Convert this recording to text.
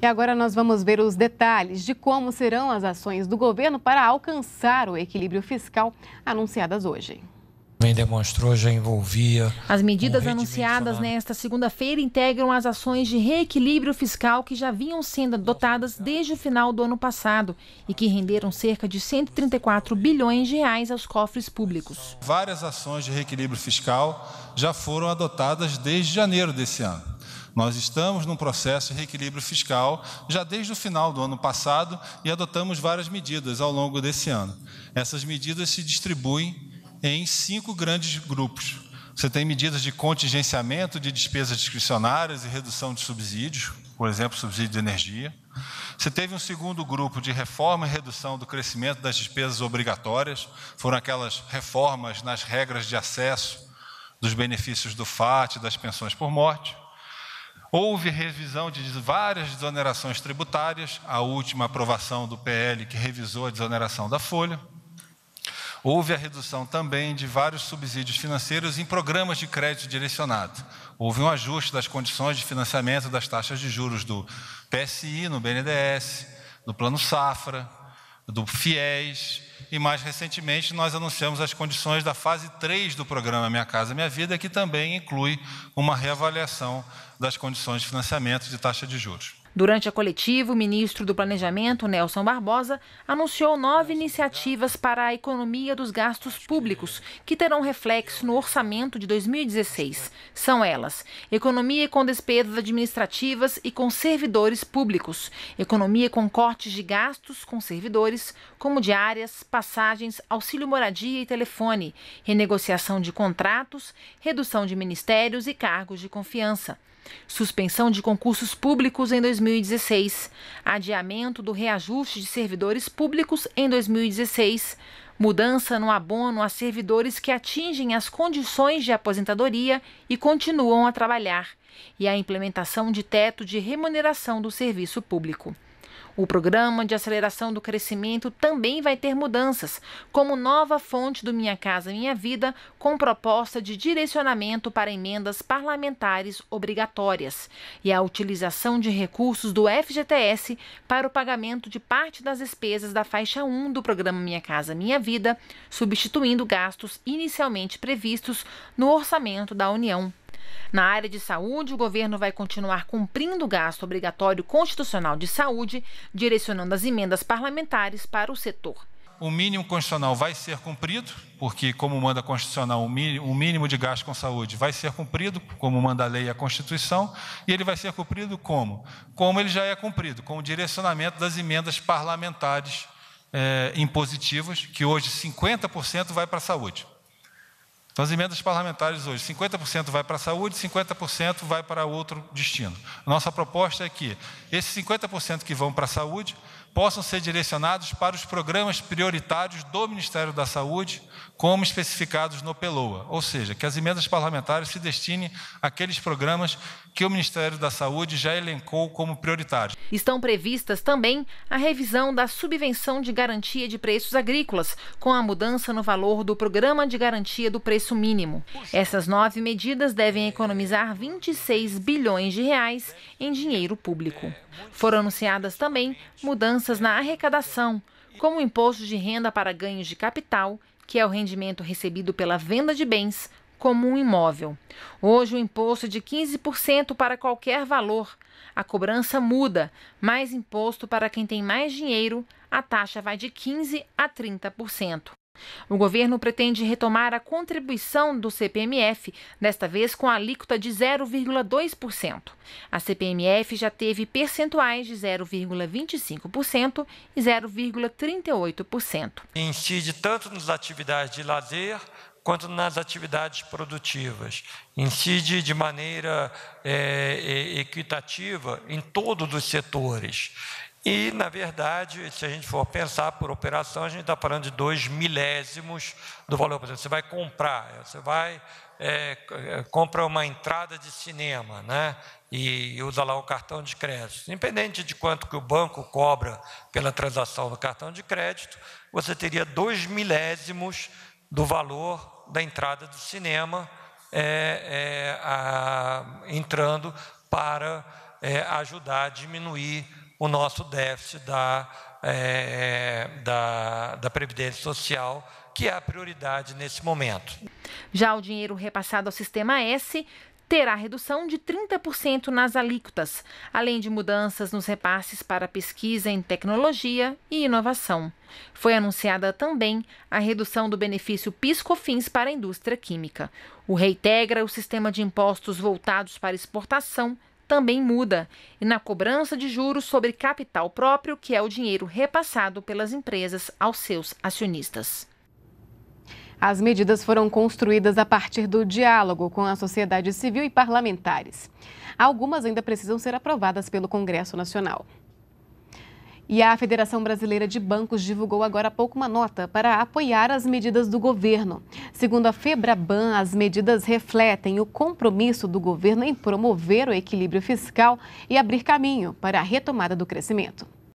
E agora nós vamos ver os detalhes de como serão as ações do governo para alcançar o equilíbrio fiscal anunciadas hoje também demonstrou já envolvia. As medidas um anunciadas nesta segunda-feira integram as ações de reequilíbrio fiscal que já vinham sendo adotadas desde o final do ano passado e que renderam cerca de 134 bilhões de reais aos cofres públicos. Várias ações de reequilíbrio fiscal já foram adotadas desde janeiro desse ano. Nós estamos num processo de reequilíbrio fiscal já desde o final do ano passado e adotamos várias medidas ao longo desse ano. Essas medidas se distribuem em cinco grandes grupos. Você tem medidas de contingenciamento de despesas discricionárias e redução de subsídios, por exemplo, subsídio de energia. Você teve um segundo grupo de reforma e redução do crescimento das despesas obrigatórias, foram aquelas reformas nas regras de acesso dos benefícios do FAT, das pensões por morte. Houve revisão de várias desonerações tributárias, a última aprovação do PL que revisou a desoneração da folha. Houve a redução também de vários subsídios financeiros em programas de crédito direcionado. Houve um ajuste das condições de financiamento das taxas de juros do PSI no BNDES, do Plano Safra, do FIES, e mais recentemente nós anunciamos as condições da fase 3 do programa Minha Casa Minha Vida, que também inclui uma reavaliação das condições de financiamento de taxa de juros. Durante a coletiva, o ministro do Planejamento, Nelson Barbosa, anunciou nove iniciativas para a economia dos gastos públicos, que terão reflexo no orçamento de 2016. São elas: economia com despesas administrativas e com servidores públicos, economia com cortes de gastos com servidores, como diárias, passagens, auxílio moradia e telefone, renegociação de contratos, redução de ministérios e cargos de confiança. Suspensão de concursos públicos em 2016, adiamento do reajuste de servidores públicos em 2016, mudança no abono a servidores que atingem as condições de aposentadoria e continuam a trabalhar, e a implementação de teto de remuneração do serviço público. O programa de aceleração do crescimento também vai ter mudanças, como nova fonte do Minha Casa Minha Vida, com proposta de direcionamento para emendas parlamentares obrigatórias e a utilização de recursos do FGTS para o pagamento de parte das despesas da faixa 1 do programa Minha Casa Minha Vida, substituindo gastos inicialmente previstos no orçamento da União. Na área de saúde, o governo vai continuar cumprindo o gasto obrigatório constitucional de saúde, direcionando as emendas parlamentares para o setor. O mínimo constitucional vai ser cumprido, porque, como manda a Constitucional, o mínimo de gasto com saúde vai ser cumprido, como manda a lei e a Constituição, e ele vai ser cumprido como? Como ele já é cumprido, com o direcionamento das emendas parlamentares é, impositivas, que hoje 50% vai para a saúde. Então, as emendas parlamentares hoje, 50% vai para a saúde, 50% vai para outro destino. Nossa proposta é que esses 50% que vão para a saúde possam ser direcionados para os programas prioritários do Ministério da Saúde, como especificados no PELOA, ou seja, que as emendas parlamentares se destinem àqueles programas que o Ministério da Saúde já elencou como prioritários. Estão previstas também a revisão da subvenção de garantia de preços agrícolas, com a mudança no valor do Programa de Garantia do Preço Mínimo. Essas nove medidas devem economizar 26 bilhões de reais em dinheiro público. Foram anunciadas também mudanças mudanças na arrecadação, como o imposto de renda para ganhos de capital, que é o rendimento recebido pela venda de bens, como um imóvel. Hoje, o imposto é de 15% para qualquer valor. A cobrança muda, mais imposto para quem tem mais dinheiro, a taxa vai de 15% a 30%. O governo pretende retomar a contribuição do CPMF, desta vez com a alíquota de 0,2%. A CPMF já teve percentuais de 0,25% e 0,38%. Incide tanto nas atividades de lazer quanto nas atividades produtivas. Incide de maneira é, equitativa em todos os setores. E, na verdade, se a gente for pensar por operação, a gente está falando de dois milésimos do valor. Por exemplo, você vai comprar, você vai é, é compra uma entrada de cinema, né? E usa lá o cartão de crédito. Independente de quanto que o banco cobra pela transação do cartão de crédito, você teria dois milésimos do valor da entrada do cinema é, é, a, entrando para é, ajudar a diminuir o nosso déficit da, é, é, da, da Previdência Social, que é a prioridade nesse momento. Já o dinheiro repassado ao Sistema S terá redução de 30% nas alíquotas, além de mudanças nos repasses para pesquisa em tecnologia e inovação. Foi anunciada também a redução do benefício PiscoFins para a indústria química. O integra o sistema de impostos voltados para exportação também muda, e na cobrança de juros sobre capital próprio, que é o dinheiro repassado pelas empresas aos seus acionistas. As medidas foram construídas a partir do diálogo com a sociedade civil e parlamentares. Algumas ainda precisam ser aprovadas pelo Congresso Nacional. E a Federação Brasileira de Bancos divulgou agora há pouco uma nota para apoiar as medidas do governo. Segundo a Febraban, as medidas refletem o compromisso do governo em promover o equilíbrio fiscal e abrir caminho para a retomada do crescimento.